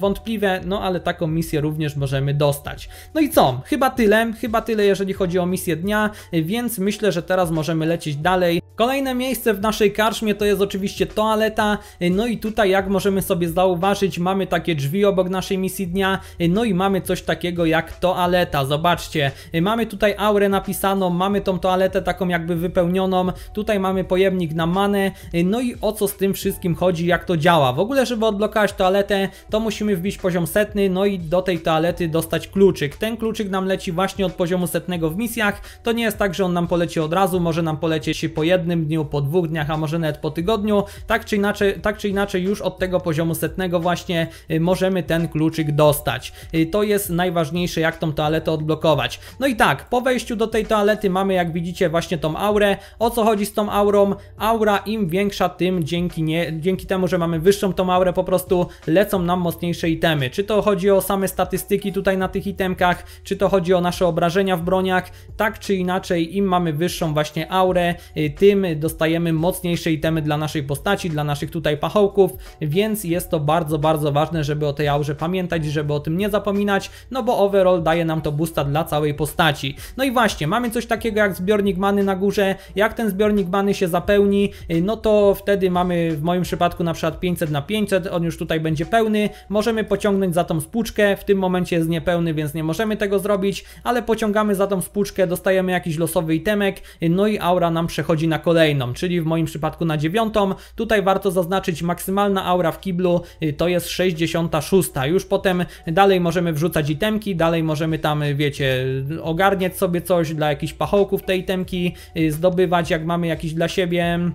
wątpliwe, no ale taką misję również możemy dostać. No i co? Chyba tyle, chyba tyle jeżeli chodzi o misję dnia, więc myślę, że teraz możemy lecieć dalej. Kolejne miejsce w naszej karczmie to jest oczywiście toaleta, no i tutaj jak możemy sobie zauważyć mamy takie drzwi obok naszej misji dnia, no i mamy coś takiego jak toaleta, zobaczcie, mamy tutaj aurę napisaną, mamy tą toaletę taką jakby wypełnioną, tutaj mamy pojemnik na manę, no i o co z tym wszystkim chodzi, jak to działa działa. W ogóle, żeby odblokować toaletę, to musimy wbić poziom setny, no i do tej toalety dostać kluczyk. Ten kluczyk nam leci właśnie od poziomu setnego w misjach. To nie jest tak, że on nam poleci od razu, może nam polecieć po jednym dniu, po dwóch dniach, a może nawet po tygodniu. Tak czy inaczej, tak czy inaczej już od tego poziomu setnego właśnie y, możemy ten kluczyk dostać. Y, to jest najważniejsze, jak tą toaletę odblokować. No i tak, po wejściu do tej toalety mamy, jak widzicie, właśnie tą aurę. O co chodzi z tą aurą? Aura im większa, tym dzięki, nie, dzięki temu, że mamy wyższą tą aurę po prostu lecą nam mocniejsze itemy. Czy to chodzi o same statystyki tutaj na tych itemkach, czy to chodzi o nasze obrażenia w broniach, tak czy inaczej im mamy wyższą właśnie aurę, y, tym dostajemy mocniejsze itemy dla naszej postaci, dla naszych tutaj pachołków, więc jest to bardzo, bardzo ważne, żeby o tej aurze pamiętać, żeby o tym nie zapominać, no bo overall daje nam to boosta dla całej postaci. No i właśnie, mamy coś takiego jak zbiornik many na górze, jak ten zbiornik many się zapełni, y, no to wtedy mamy w moim przypadku na przykład 5 500 na 500, on już tutaj będzie pełny, możemy pociągnąć za tą spłuczkę, w tym momencie jest niepełny, więc nie możemy tego zrobić, ale pociągamy za tą spłuczkę, dostajemy jakiś losowy itemek, no i aura nam przechodzi na kolejną, czyli w moim przypadku na dziewiątą, tutaj warto zaznaczyć maksymalna aura w kiblu y, to jest 66, już potem dalej możemy wrzucać itemki, dalej możemy tam, y, wiecie, ogarniać sobie coś dla jakichś pachołków tej itemki, y, zdobywać jak mamy jakiś dla siebie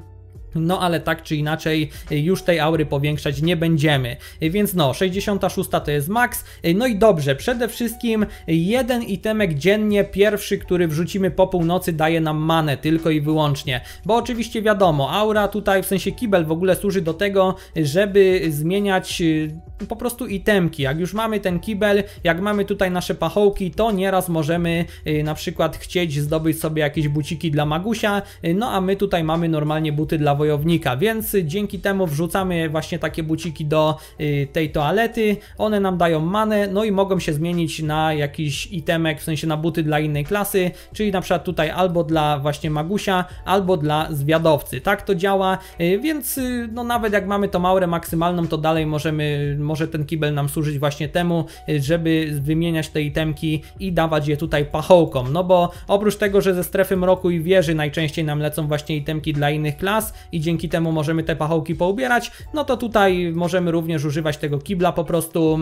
no ale tak czy inaczej już tej aury powiększać nie będziemy. Więc no, 66 to jest maks. No i dobrze, przede wszystkim jeden itemek dziennie, pierwszy, który wrzucimy po północy daje nam manę tylko i wyłącznie. Bo oczywiście wiadomo, aura tutaj, w sensie kibel w ogóle służy do tego, żeby zmieniać y, po prostu itemki. Jak już mamy ten kibel, jak mamy tutaj nasze pachołki, to nieraz możemy y, na przykład chcieć zdobyć sobie jakieś buciki dla magusia, y, no a my tutaj mamy normalnie buty dla wojownika wojownika, więc dzięki temu wrzucamy właśnie takie buciki do y, tej toalety, one nam dają manę, no i mogą się zmienić na jakiś itemek, w sensie na buty dla innej klasy, czyli na przykład tutaj albo dla właśnie magusia, albo dla zwiadowcy. Tak to działa, y, więc y, no nawet jak mamy tą aurę maksymalną, to dalej możemy, może ten kibel nam służyć właśnie temu, żeby wymieniać te itemki i dawać je tutaj pachołkom, no bo oprócz tego, że ze strefy mroku i wieży najczęściej nam lecą właśnie itemki dla innych klas i dzięki temu możemy te pachołki poubierać, no to tutaj możemy również używać tego kibla po prostu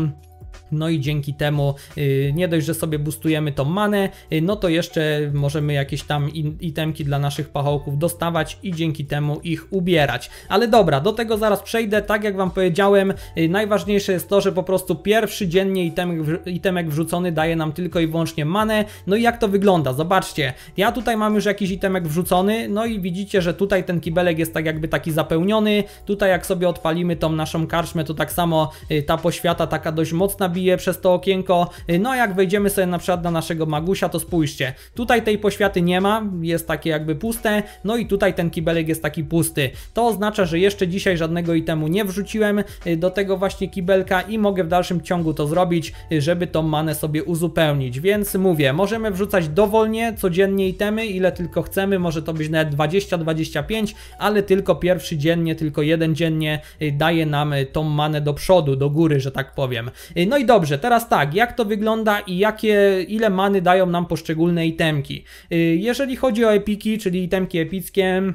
no i dzięki temu y, nie dość, że sobie boostujemy tą manę, y, no to jeszcze możemy jakieś tam itemki dla naszych pachołków dostawać i dzięki temu ich ubierać. Ale dobra, do tego zaraz przejdę. Tak jak Wam powiedziałem, y, najważniejsze jest to, że po prostu pierwszy dziennie itemek, itemek wrzucony daje nam tylko i wyłącznie manę. No i jak to wygląda? Zobaczcie, ja tutaj mam już jakiś itemek wrzucony, no i widzicie, że tutaj ten kibelek jest tak jakby taki zapełniony. Tutaj jak sobie odpalimy tą naszą karczmę, to tak samo ta poświata taka dość mocna bije przez to okienko. No jak wejdziemy sobie na przykład na naszego Magusia, to spójrzcie. Tutaj tej poświaty nie ma, jest takie jakby puste, no i tutaj ten kibelek jest taki pusty. To oznacza, że jeszcze dzisiaj żadnego itemu nie wrzuciłem y, do tego właśnie kibelka i mogę w dalszym ciągu to zrobić, y, żeby tą manę sobie uzupełnić. Więc mówię, możemy wrzucać dowolnie, codziennie itemy, ile tylko chcemy, może to być nawet 20-25, ale tylko pierwszy dziennie, tylko jeden dziennie y, daje nam tą manę do przodu, do góry, że tak powiem. No no i dobrze, teraz tak, jak to wygląda i jakie, ile many dają nam poszczególne itemki. Y, jeżeli chodzi o epiki, czyli itemki epickie,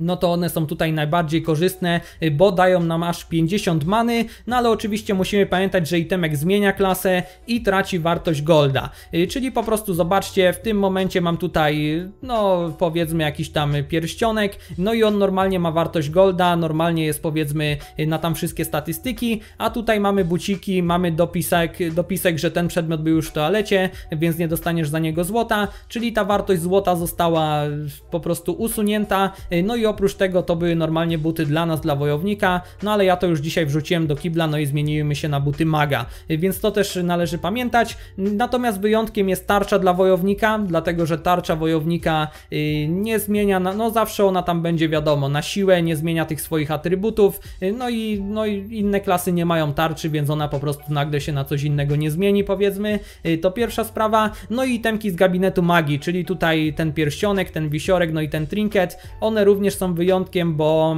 no to one są tutaj najbardziej korzystne, y, bo dają nam aż 50 many, no ale oczywiście musimy pamiętać, że itemek zmienia klasę i traci wartość golda. Y, czyli po prostu zobaczcie, w tym momencie mam tutaj, y, no powiedzmy jakiś tam pierścionek, no i on normalnie ma wartość golda, normalnie jest powiedzmy na tam wszystkie statystyki, a tutaj mamy buciki, mamy dopisek, dopisek, że ten przedmiot był już w toalecie, więc nie dostaniesz za niego złota, czyli ta wartość złota została po prostu usunięta, no i oprócz tego to były normalnie buty dla nas, dla wojownika, no ale ja to już dzisiaj wrzuciłem do kibla, no i zmieniły się na buty maga, więc to też należy pamiętać. Natomiast wyjątkiem jest tarcza dla wojownika, dlatego że tarcza wojownika y, nie zmienia, no zawsze ona tam będzie wiadomo, na siłę nie zmienia tych swoich atrybutów, y, no i, no i inne klasy nie mają tarczy, więc ona po prostu nagle się na coś innego nie zmieni, powiedzmy. Y, to pierwsza sprawa. No i itemki z gabinetu magii, czyli tutaj ten pierścionek, ten wisiorek, no i ten trinket, one również są wyjątkiem, bo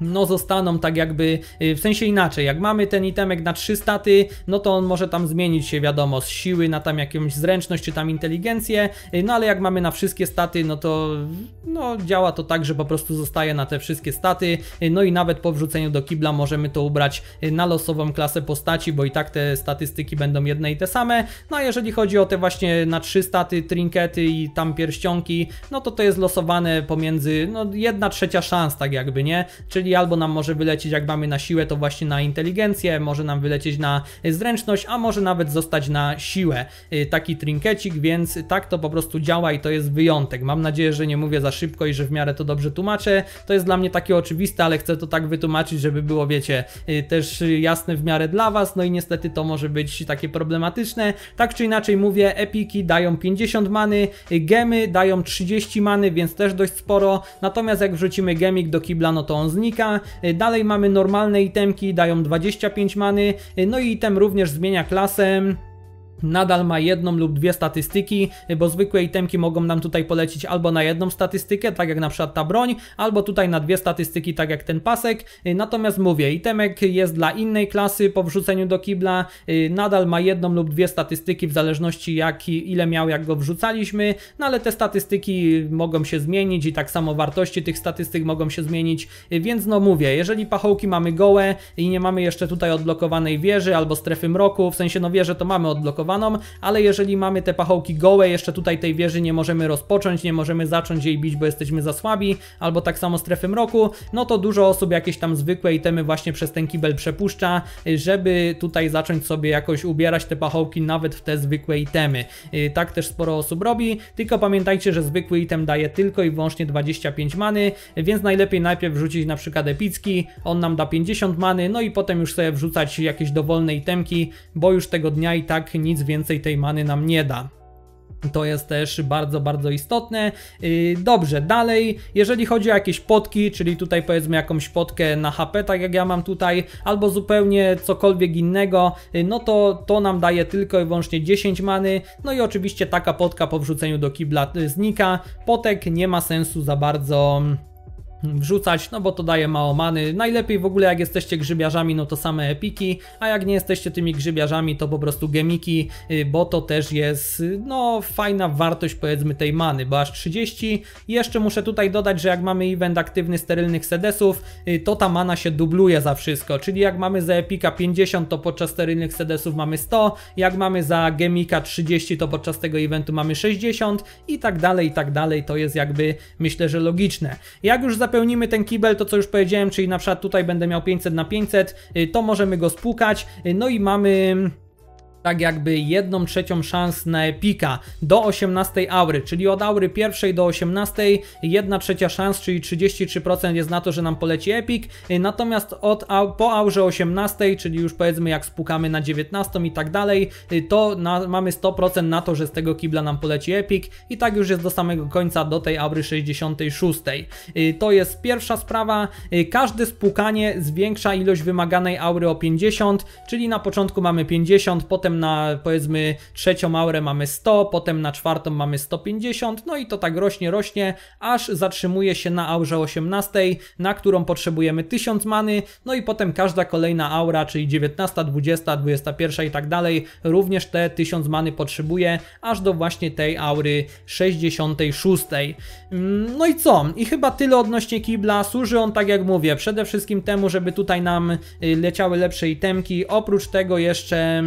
no zostaną tak jakby, y, w sensie inaczej, jak mamy ten itemek na 3 staty, no to on może tam zmienić się wiadomo z siły na tam jakąś zręczność czy tam inteligencję, y, no ale jak mamy na wszystkie staty, no to no, działa to tak, że po prostu zostaje na te wszystkie staty, y, no i nawet po wrzuceniu do kibla możemy to ubrać na losową klasę postaci, bo i tak te statystyki będą jedne i te same, no a jeżeli chodzi o te właśnie na 3 staty, trinkety i tam pierścionki, no to to jest losowane pomiędzy, no jedna trzecia szans tak jakby, nie? Czyli albo nam może wylecieć, jak mamy na siłę, to właśnie na inteligencję, może nam wylecieć na zręczność, a może nawet zostać na siłę. Y, taki trinkecik, więc tak to po prostu działa i to jest wyjątek. Mam nadzieję, że nie mówię za szybko i że w miarę to dobrze tłumaczę. To jest dla mnie takie oczywiste, ale chcę to tak wytłumaczyć, żeby było, wiecie, y, też jasne w miarę dla Was, no i niestety to może być takie problematyczne. Tak czy inaczej mówię, epiki dają 50 many, y, gemy dają 30 many, więc też dość sporo, natomiast jak wrzucimy gemik do kibla, no to on znika, Y, dalej mamy normalne itemki, dają 25 many, y, no i item również zmienia klasę nadal ma jedną lub dwie statystyki, bo zwykłe itemki mogą nam tutaj polecić albo na jedną statystykę, tak jak na przykład ta broń, albo tutaj na dwie statystyki, tak jak ten pasek. Natomiast mówię, itemek jest dla innej klasy po wrzuceniu do kibla, y, nadal ma jedną lub dwie statystyki w zależności jaki, ile miał, jak go wrzucaliśmy, no ale te statystyki mogą się zmienić i tak samo wartości tych statystyk mogą się zmienić, y, więc no mówię, jeżeli pachołki mamy gołe i nie mamy jeszcze tutaj odblokowanej wieży albo strefy mroku, w sensie no wieże to mamy odblokowane, ale jeżeli mamy te pachołki gołe, jeszcze tutaj tej wieży nie możemy rozpocząć, nie możemy zacząć jej bić, bo jesteśmy za słabi, albo tak samo strefy mroku, no to dużo osób jakieś tam zwykłe itemy właśnie przez ten kibel przepuszcza, żeby tutaj zacząć sobie jakoś ubierać te pachołki nawet w te zwykłe itemy. Y, tak też sporo osób robi, tylko pamiętajcie, że zwykły item daje tylko i wyłącznie 25 many, więc najlepiej najpierw wrzucić na przykład epicki, on nam da 50 many, no i potem już sobie wrzucać jakieś dowolne itemki, bo już tego dnia i tak nic nic więcej tej many nam nie da. To jest też bardzo, bardzo istotne. Y, dobrze, dalej, jeżeli chodzi o jakieś potki, czyli tutaj powiedzmy jakąś potkę na HP, tak jak ja mam tutaj, albo zupełnie cokolwiek innego, y, no to to nam daje tylko i wyłącznie 10 many. No i oczywiście taka potka po wrzuceniu do kibla y, znika. Potek nie ma sensu za bardzo wrzucać, no bo to daje mało many. Najlepiej w ogóle jak jesteście grzybiarzami, no to same epiki, a jak nie jesteście tymi grzybiarzami, to po prostu gemiki, y, bo to też jest no fajna wartość powiedzmy tej many, bo aż 30. Jeszcze muszę tutaj dodać, że jak mamy event aktywny sterylnych sedesów, y, to ta mana się dubluje za wszystko, czyli jak mamy za epika 50, to podczas sterylnych sedesów mamy 100, jak mamy za gemika 30, to podczas tego eventu mamy 60 i tak dalej, i tak dalej, to jest jakby myślę, że logiczne. Jak już zapisałem pełnimy ten kibel, to co już powiedziałem, czyli na przykład tutaj będę miał 500 na 500, y, to możemy go spłukać, y, no i mamy tak jakby jedną trzecią szans na epika do 18 aury, czyli od aury pierwszej do 18 jedna trzecia szans, czyli 33% jest na to, że nam poleci epik, natomiast od, po aurze 18, czyli już powiedzmy jak spukamy na 19 i tak dalej, to na, mamy 100% na to, że z tego kibla nam poleci epik i tak już jest do samego końca do tej aury 66. Y, to jest pierwsza sprawa, y, każde spukanie zwiększa ilość wymaganej aury o 50, czyli na początku mamy 50, potem na powiedzmy trzecią aurę mamy 100, potem na czwartą mamy 150, no i to tak rośnie, rośnie, aż zatrzymuje się na aurze 18, na którą potrzebujemy 1000 many, no i potem każda kolejna aura, czyli 19, 20, 21 i tak dalej, również te 1000 many potrzebuje, aż do właśnie tej aury 66. No i co? I chyba tyle odnośnie kibla. Służy on, tak jak mówię, przede wszystkim temu, żeby tutaj nam y, leciały lepsze itemki. Oprócz tego jeszcze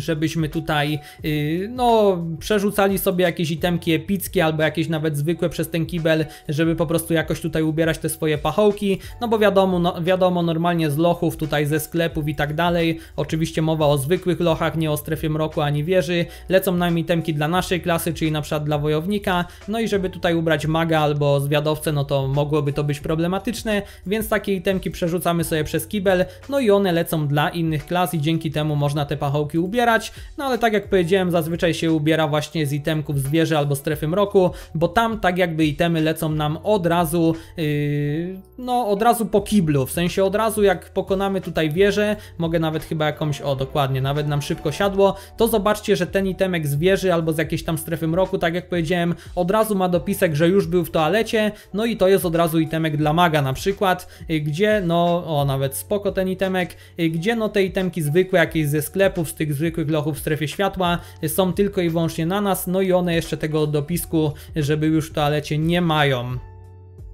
żebyśmy tutaj y, no, przerzucali sobie jakieś itemki epickie albo jakieś nawet zwykłe przez ten kibel, żeby po prostu jakoś tutaj ubierać te swoje pachołki, no bo wiadomo, no, wiadomo normalnie z lochów, tutaj ze sklepów i tak dalej, oczywiście mowa o zwykłych lochach, nie o strefie mroku ani wieży, lecą nam itemki dla naszej klasy, czyli na przykład dla wojownika, no i żeby tutaj ubrać maga albo zwiadowcę, no to mogłoby to być problematyczne, więc takie itemki przerzucamy sobie przez kibel, no i one lecą dla innych klas i dzięki temu można te pachołki ubierać, ubierać, no ale tak jak powiedziałem, zazwyczaj się ubiera właśnie z itemków zwierzy albo strefy mroku, bo tam tak jakby itemy lecą nam od razu, yy, no od razu po kiblu, w sensie od razu jak pokonamy tutaj wieżę, mogę nawet chyba jakąś, o dokładnie, nawet nam szybko siadło, to zobaczcie, że ten itemek z wieży albo z jakiejś tam strefy mroku, tak jak powiedziałem, od razu ma dopisek, że już był w toalecie, no i to jest od razu itemek dla maga na przykład, yy, gdzie no, o nawet spoko ten itemek, yy, gdzie no te itemki zwykłe jakieś ze sklepów, z tych zwykłych lochów w strefie światła są tylko i wyłącznie na nas, no i one jeszcze tego dopisku, żeby już w toalecie nie mają.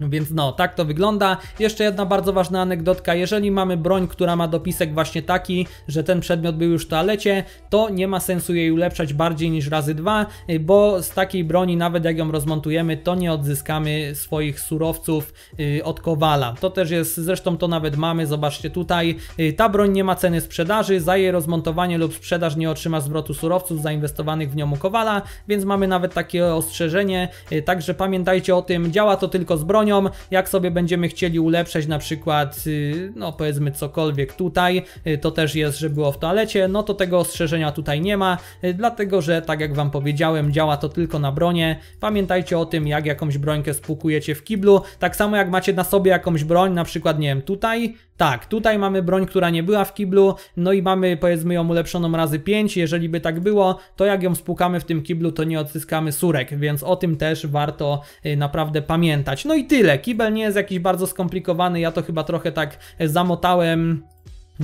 No więc no, tak to wygląda. Jeszcze jedna bardzo ważna anegdotka. Jeżeli mamy broń, która ma dopisek właśnie taki, że ten przedmiot był już w toalecie, to nie ma sensu jej ulepszać bardziej niż razy dwa, bo z takiej broni, nawet jak ją rozmontujemy, to nie odzyskamy swoich surowców y, od kowala. To też jest, zresztą to nawet mamy, zobaczcie tutaj. Y, ta broń nie ma ceny sprzedaży, za jej rozmontowanie lub sprzedaż nie otrzyma zwrotu surowców zainwestowanych w nią u kowala, więc mamy nawet takie ostrzeżenie. Y, także pamiętajcie o tym, działa to tylko z bronią, bronią, jak sobie będziemy chcieli ulepszać na przykład, y, no powiedzmy cokolwiek tutaj, y, to też jest, że było w toalecie, no to tego ostrzeżenia tutaj nie ma, y, dlatego że tak jak Wam powiedziałem, działa to tylko na bronie. Pamiętajcie o tym, jak jakąś brońkę spłukujecie w kiblu, tak samo jak macie na sobie jakąś broń, na przykład, nie wiem, tutaj, tak, tutaj mamy broń, która nie była w kiblu, no i mamy powiedzmy ją ulepszoną razy 5, jeżeli by tak było, to jak ją spłukamy w tym kiblu, to nie odzyskamy surek, więc o tym też warto naprawdę pamiętać. No i tyle. Kibel nie jest jakiś bardzo skomplikowany, ja to chyba trochę tak zamotałem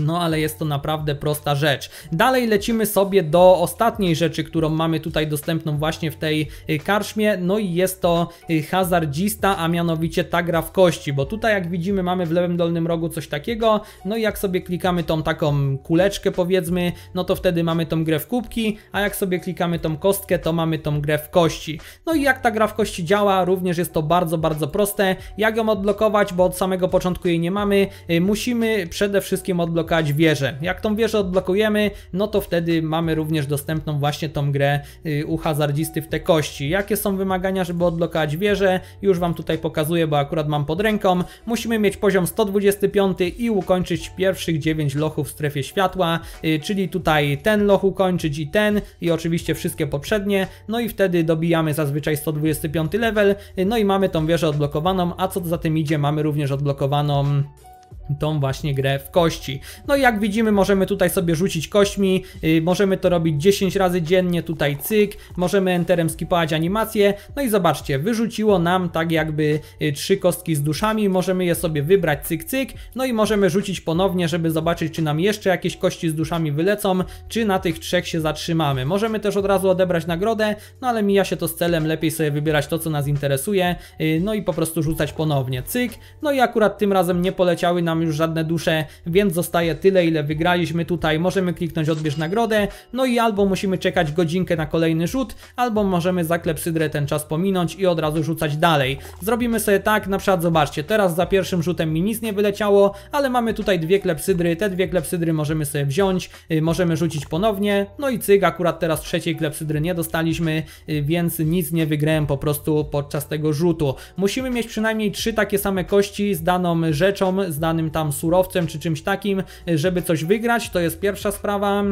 no ale jest to naprawdę prosta rzecz. Dalej lecimy sobie do ostatniej rzeczy, którą mamy tutaj dostępną właśnie w tej y, karczmie. No i jest to y, hazardzista, a mianowicie ta gra w kości, bo tutaj jak widzimy mamy w lewym dolnym rogu coś takiego. No i jak sobie klikamy tą taką kuleczkę powiedzmy, no to wtedy mamy tą grę w kubki, a jak sobie klikamy tą kostkę, to mamy tą grę w kości. No i jak ta gra w kości działa, również jest to bardzo, bardzo proste. Jak ją odblokować, bo od samego początku jej nie mamy, y, musimy przede wszystkim odblokować odblokać wieżę. Jak tą wieżę odblokujemy, no to wtedy mamy również dostępną właśnie tą grę y, u hazardzisty w te kości. Jakie są wymagania, żeby odblokować wieżę? Już Wam tutaj pokazuję, bo akurat mam pod ręką. Musimy mieć poziom 125 i ukończyć pierwszych 9 lochów w strefie światła, y, czyli tutaj ten loch ukończyć i ten i oczywiście wszystkie poprzednie, no i wtedy dobijamy zazwyczaj 125 level, y, no i mamy tą wieżę odblokowaną, a co za tym idzie mamy również odblokowaną tą właśnie grę w kości. No i jak widzimy możemy tutaj sobie rzucić kośćmi, yy, możemy to robić 10 razy dziennie, tutaj cyk, możemy enterem skipować animację, no i zobaczcie, wyrzuciło nam tak jakby y, trzy kostki z duszami, możemy je sobie wybrać cyk cyk, no i możemy rzucić ponownie, żeby zobaczyć czy nam jeszcze jakieś kości z duszami wylecą, czy na tych trzech się zatrzymamy. Możemy też od razu odebrać nagrodę, no ale mija się to z celem, lepiej sobie wybierać to co nas interesuje, yy, no i po prostu rzucać ponownie, cyk, no i akurat tym razem nie poleciały nam tam już żadne dusze, więc zostaje tyle, ile wygraliśmy tutaj. Możemy kliknąć odbierz nagrodę, no i albo musimy czekać godzinkę na kolejny rzut, albo możemy za klepsydrę ten czas pominąć i od razu rzucać dalej. Zrobimy sobie tak, na przykład zobaczcie, teraz za pierwszym rzutem mi nic nie wyleciało, ale mamy tutaj dwie klepsydry, te dwie klepsydry możemy sobie wziąć, yy, możemy rzucić ponownie, no i cyg, akurat teraz trzeciej klepsydry nie dostaliśmy, yy, więc nic nie wygrałem po prostu podczas tego rzutu. Musimy mieć przynajmniej trzy takie same kości z daną rzeczą, z danym tam surowcem czy czymś takim, y, żeby coś wygrać, to jest pierwsza sprawa.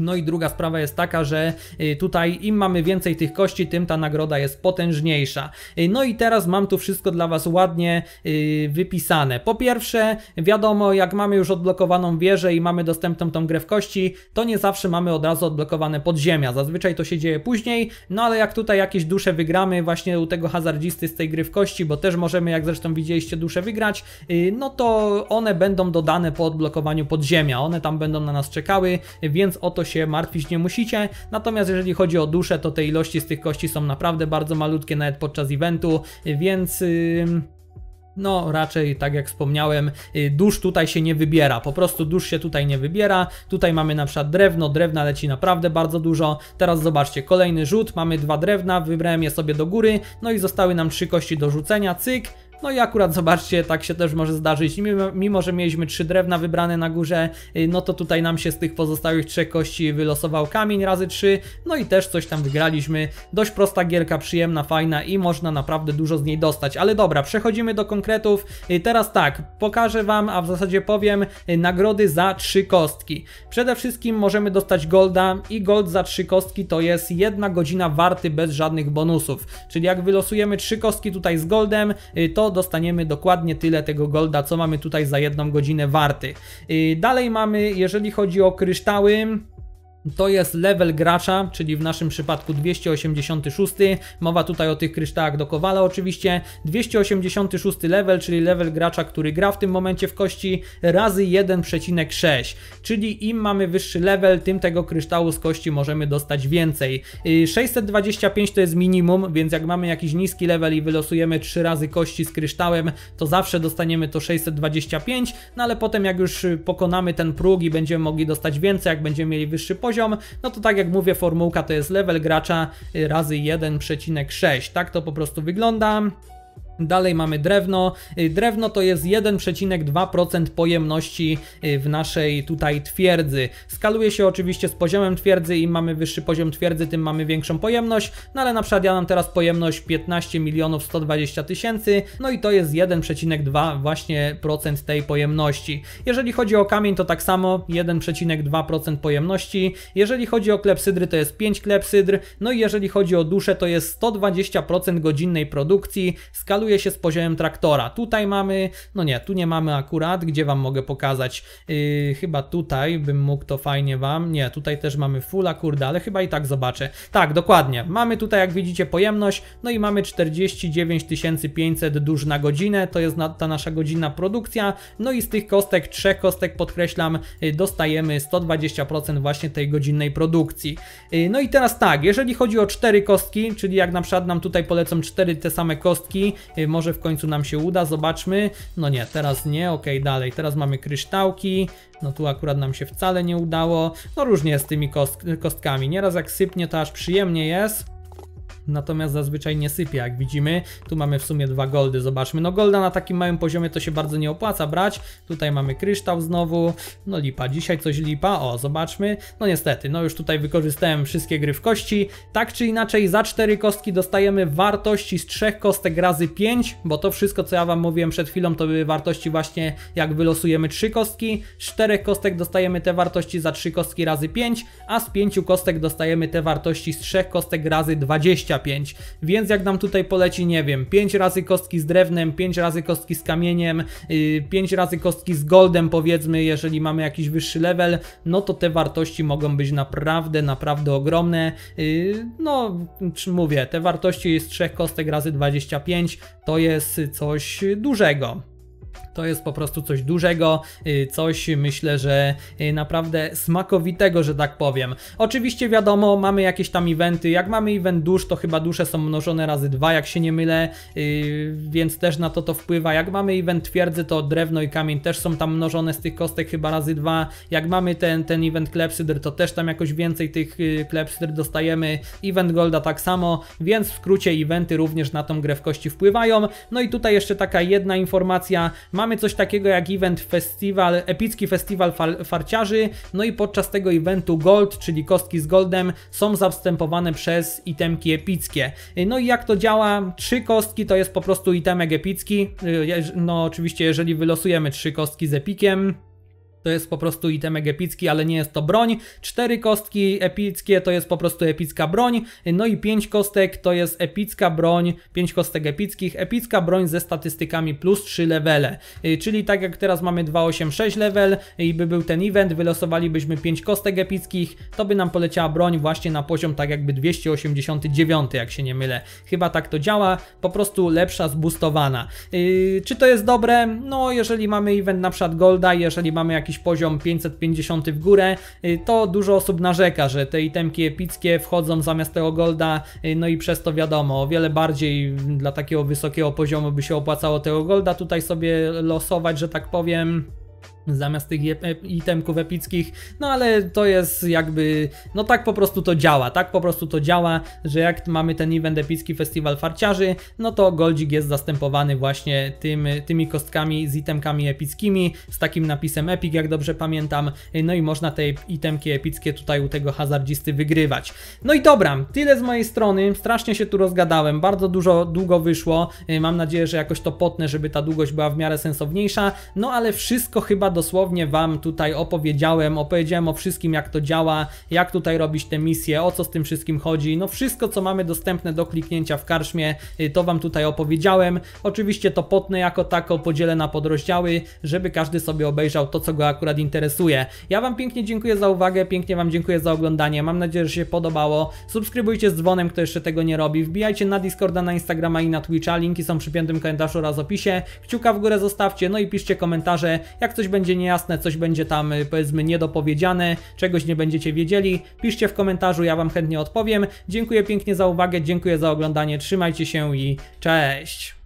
No i druga sprawa jest taka, że y, tutaj im mamy więcej tych kości, tym ta nagroda jest potężniejsza. Y, no i teraz mam tu wszystko dla Was ładnie y, wypisane. Po pierwsze, wiadomo, jak mamy już odblokowaną wieżę i mamy dostępną tą grę w kości, to nie zawsze mamy od razu odblokowane podziemia. Zazwyczaj to się dzieje później, no ale jak tutaj jakieś dusze wygramy właśnie u tego hazardzisty z tej gry w kości, bo też możemy, jak zresztą widzieliście, dusze wygrać, no to one będą dodane po odblokowaniu podziemia. One tam będą na nas czekały, więc o to się się martwić nie musicie, natomiast jeżeli chodzi o duszę, to te ilości z tych kości są naprawdę bardzo malutkie nawet podczas eventu, więc... No, raczej tak jak wspomniałem, y, dusz tutaj się nie wybiera, po prostu dusz się tutaj nie wybiera. Tutaj mamy na przykład drewno, drewna leci naprawdę bardzo dużo. Teraz zobaczcie, kolejny rzut, mamy dwa drewna, wybrałem je sobie do góry, no i zostały nam trzy kości do rzucenia, cyk, no i akurat zobaczcie, tak się też może zdarzyć. Mimo, mimo, że mieliśmy trzy drewna wybrane na górze, y, no to tutaj nam się z tych pozostałych trzech kości wylosował kamień razy trzy. No i też coś tam wygraliśmy. Dość prosta gierka, przyjemna, fajna i można naprawdę dużo z niej dostać. Ale dobra, przechodzimy do konkretów. Y, teraz tak, pokażę Wam, a w zasadzie powiem, y, nagrody za trzy kostki. Przede wszystkim możemy dostać golda i gold za trzy kostki to jest jedna godzina warty bez żadnych bonusów. Czyli jak wylosujemy trzy kostki tutaj z goldem, to dostaniemy dokładnie tyle tego golda, co mamy tutaj za jedną godzinę warty. Y, dalej mamy, jeżeli chodzi o kryształy, to jest level gracza, czyli w naszym przypadku 286. Mowa tutaj o tych kryształach do kowala oczywiście. 286 level, czyli level gracza, który gra w tym momencie w kości razy 1,6. Czyli im mamy wyższy level, tym tego kryształu z kości możemy dostać więcej. 625 y, to jest minimum, więc jak mamy jakiś niski level i wylosujemy 3 razy kości z kryształem, to zawsze dostaniemy to 625, no ale potem jak już pokonamy ten próg i będziemy mogli dostać więcej, jak będziemy mieli wyższy poziom, poziom, no to tak jak mówię, formułka to jest level gracza razy 1,6. Tak to po prostu wygląda. Dalej mamy drewno. Y, drewno to jest 1,2% pojemności y, w naszej tutaj twierdzy. Skaluje się oczywiście z poziomem twierdzy, im mamy wyższy poziom twierdzy, tym mamy większą pojemność, no ale na przykład ja mam teraz pojemność 15 milionów 120 tysięcy, no i to jest 1,2 właśnie procent tej pojemności. Jeżeli chodzi o kamień to tak samo 1,2% pojemności, jeżeli chodzi o klepsydry to jest 5 klepsydr, no i jeżeli chodzi o duszę to jest 120% godzinnej produkcji, skaluje się z poziomem traktora. Tutaj mamy, no nie, tu nie mamy akurat, gdzie Wam mogę pokazać, yy, chyba tutaj bym mógł to fajnie Wam, nie, tutaj też mamy fulla, kurde, ale chyba i tak zobaczę. Tak, dokładnie, mamy tutaj jak widzicie pojemność, no i mamy 49 500 dusz na godzinę, to jest ta nasza godzina produkcja, no i z tych kostek, trzech kostek podkreślam, yy, dostajemy 120% właśnie tej godzinnej produkcji. Yy, no i teraz tak, jeżeli chodzi o cztery kostki, czyli jak na przykład nam tutaj polecam cztery te same kostki, Y, może w końcu nam się uda, zobaczmy. No nie, teraz nie, ok, dalej. Teraz mamy kryształki, no tu akurat nam się wcale nie udało. No różnie z tymi kost kostkami, nieraz jak sypnie to aż przyjemnie jest natomiast zazwyczaj nie sypie, jak widzimy. Tu mamy w sumie dwa goldy, zobaczmy. No golda na takim małym poziomie to się bardzo nie opłaca brać. Tutaj mamy kryształ znowu, no lipa, dzisiaj coś lipa, o zobaczmy. No niestety, no już tutaj wykorzystałem wszystkie gry w kości. Tak czy inaczej za cztery kostki dostajemy wartości z trzech kostek razy 5, bo to wszystko co ja wam mówiłem przed chwilą to były wartości właśnie jak wylosujemy trzy kostki, z czterech kostek dostajemy te wartości za trzy kostki razy 5, a z pięciu kostek dostajemy te wartości z trzech kostek razy 20. 25, więc jak nam tutaj poleci, nie wiem, 5 razy kostki z drewnem, 5 razy kostki z kamieniem, 5 y, razy kostki z goldem powiedzmy, jeżeli mamy jakiś wyższy level, no to te wartości mogą być naprawdę, naprawdę ogromne. Y, no, mówię, te wartości z trzech kostek razy 25 to jest coś dużego. To jest po prostu coś dużego, y, coś myślę, że y, naprawdę smakowitego, że tak powiem. Oczywiście wiadomo, mamy jakieś tam eventy. Jak mamy event dusz, to chyba dusze są mnożone razy dwa, jak się nie mylę, y, więc też na to to wpływa. Jak mamy event twierdzy, to drewno i kamień też są tam mnożone z tych kostek chyba razy dwa. Jak mamy ten, ten event klepsydr, to też tam jakoś więcej tych klepsydr dostajemy. Event golda tak samo, więc w skrócie eventy również na tą grę w kości wpływają. No i tutaj jeszcze taka jedna informacja. Mamy coś takiego jak event festiwal, epicki festiwal far farciarzy, no i podczas tego eventu gold, czyli kostki z goldem są zastępowane przez itemki epickie. No i jak to działa? Trzy kostki to jest po prostu itemek epicki, y, no oczywiście jeżeli wylosujemy trzy kostki z epikiem, to jest po prostu itemek epicki, ale nie jest to broń. Cztery kostki epickie to jest po prostu epicka broń. No i pięć kostek to jest epicka broń, pięć kostek epickich, epicka broń ze statystykami plus 3 levele. Y, czyli tak jak teraz mamy 286 level i by był ten event, wylosowalibyśmy pięć kostek epickich, to by nam poleciała broń właśnie na poziom tak jakby 289, jak się nie mylę. Chyba tak to działa, po prostu lepsza, zbustowana. Y, czy to jest dobre? No jeżeli mamy event na przykład Golda, jeżeli mamy jakiś jakiś poziom 550 w górę, y, to dużo osób narzeka, że te itemki epickie wchodzą zamiast tego golda, y, no i przez to wiadomo, o wiele bardziej dla takiego wysokiego poziomu by się opłacało tego golda tutaj sobie losować, że tak powiem zamiast tych e, itemków epickich, no ale to jest jakby, no tak po prostu to działa, tak po prostu to działa, że jak mamy ten event epicki festiwal farciarzy, no to goldzik jest zastępowany właśnie tym, tymi kostkami z itemkami epickimi, z takim napisem epic, jak dobrze pamiętam, no i można te itemki epickie tutaj u tego hazardzisty wygrywać. No i dobra, tyle z mojej strony, strasznie się tu rozgadałem, bardzo dużo, długo wyszło, e, mam nadzieję, że jakoś to potnę, żeby ta długość była w miarę sensowniejsza, no ale wszystko chyba do dosłownie Wam tutaj opowiedziałem, opowiedziałem o wszystkim jak to działa, jak tutaj robić te misje, o co z tym wszystkim chodzi, no wszystko co mamy dostępne do kliknięcia w karczmie, y, to Wam tutaj opowiedziałem. Oczywiście to potnę jako tako podzielę na podrozdziały, żeby każdy sobie obejrzał to co go akurat interesuje. Ja Wam pięknie dziękuję za uwagę, pięknie Wam dziękuję za oglądanie, mam nadzieję, że się podobało. Subskrybujcie z dzwonem, kto jeszcze tego nie robi, wbijajcie na Discorda, na Instagrama i na Twitcha, linki są przy piętym kalendarzu oraz opisie. Kciuka w górę zostawcie, no i piszcie komentarze, jak coś będzie będzie niejasne, coś będzie tam y, powiedzmy niedopowiedziane, czegoś nie będziecie wiedzieli, piszcie w komentarzu, ja Wam chętnie odpowiem. Dziękuję pięknie za uwagę, dziękuję za oglądanie, trzymajcie się i cześć!